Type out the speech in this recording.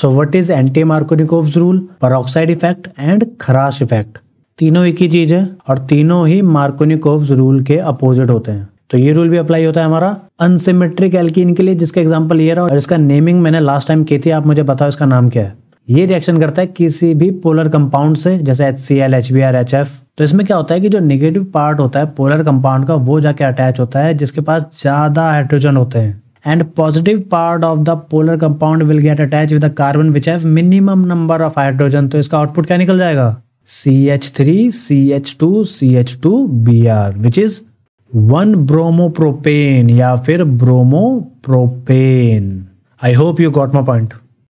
so what is anti Markovnikov's rule peroxide effect and Kharasch effect तीनों एक ही चीज है और तीनों ही मार्कोनिकोव रूल के अपोजिट होते हैं तो ये रूल भी अप्लाई होता है हमारा अनसिमेट्रिक एल्किन के लिए जिसका एग्जाम्पल ये रहा और इसका नेमिंग मैंने लास्ट टाइम की थी आप मुझे बताओ इसका नाम क्या है ये रिएक्शन करता है किसी भी पोलर कंपाउंड से जैसे H C L H B R H F तो इसमें क्या होता है कि जो नेगेटिव पार्ट होता है पोलर कंपाउंड का वो जाके अटैच होता है जिसके पास ज्यादा हाइड्रोजन होते हैं and positive part of the polar compound will get attach with carbon which have minimum number of hydrogen तो इसका आउटपुट क्या निकल जाएगा C H three C H two C H two B R which is one bromo propane या फिर bromo propane I hope you got my point